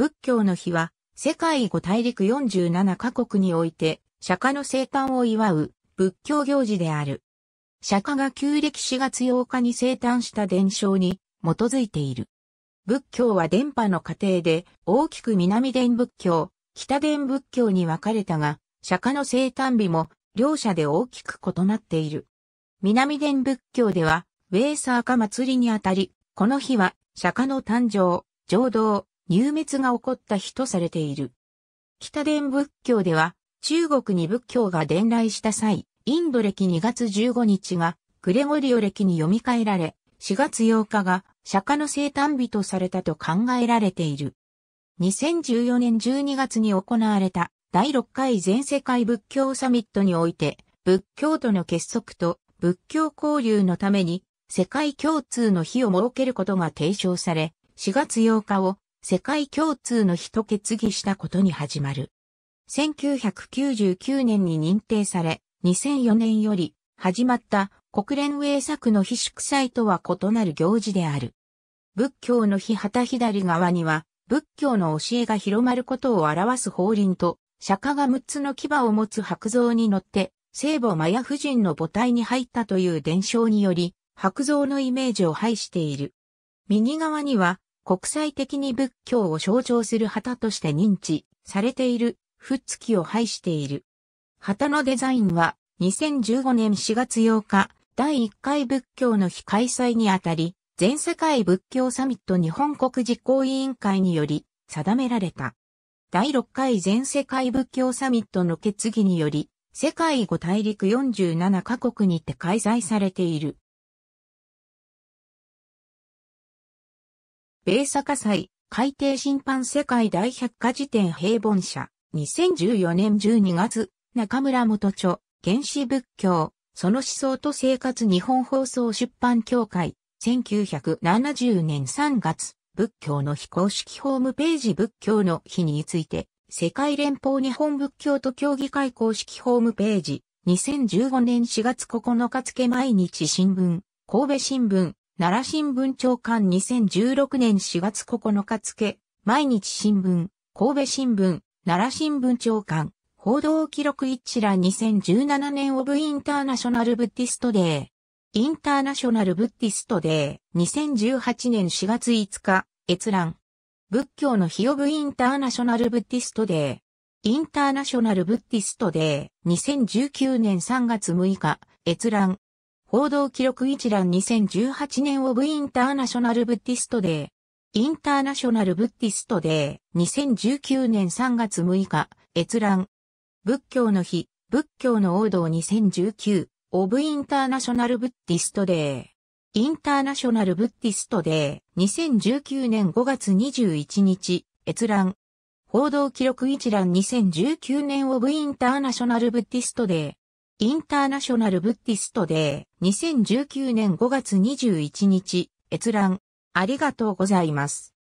仏教の日は、世界5大陸47カ国において、釈迦の生誕を祝う仏教行事である。釈迦が旧暦4月8日に生誕した伝承に基づいている。仏教は伝波の過程で大きく南伝仏教、北伝仏教に分かれたが、釈迦の生誕日も両者で大きく異なっている。南伝仏教では、ウェーサーか祭りにあたり、この日は釈迦の誕生、浄土、入滅が起こった日とされている。北伝仏教では、中国に仏教が伝来した際、インド歴2月15日が、グレゴリオ歴に読み替えられ、4月8日が釈迦の生誕日とされたと考えられている。2014年12月に行われた第6回全世界仏教サミットにおいて、仏教徒の結束と仏教交流のために世界共通の日を設けることが提唱され、4月8日を世界共通の日と決議したことに始まる。1999年に認定され、2004年より始まった国連イ作の非祝祭とは異なる行事である。仏教の日旗左側には、仏教の教えが広まることを表す法輪と、釈迦が6つの牙を持つ白像に乗って、聖母マヤ夫人の母体に入ったという伝承により、白像のイメージを排している。右側には、国際的に仏教を象徴する旗として認知されている、ふっつきを配している。旗のデザインは、2015年4月8日、第1回仏教の日開催にあたり、全世界仏教サミット日本国実行委員会により定められた。第6回全世界仏教サミットの決議により、世界5大陸47カ国にて開催されている。米坂祭、海底審判世界大百科事典平凡社、2014年12月、中村元著、原始仏教、その思想と生活日本放送出版協会、1970年3月、仏教の非公式ホームページ仏教の日について、世界連邦日本仏教徒協議会公式ホームページ、2015年4月9日付毎日新聞、神戸新聞、奈良新聞長官2016年4月9日付、毎日新聞、神戸新聞、奈良新聞長官、報道記録一致ら2017年オブインターナショナルブッディストデー。インターナショナルブッディストデー、2018年4月5日、閲覧。仏教の日オブインターナショナルブッディストデー。インターナショナルブッディストデー、2019年3月6日、閲覧。報道記録一覧2018年オブインターナショナルブッティストデー。インターナショナルブッティストデー。2019年3月6日、閲覧。仏教の日、仏教の王道2019、オブインターナショナルブッティストデー。インターナショナルブッティストデー。2019年5月21日、閲覧。報道記録一覧2019年オブインターナショナルブッティストデー。インターナショナルブッディストデー、2019年5月21日、閲覧、ありがとうございます。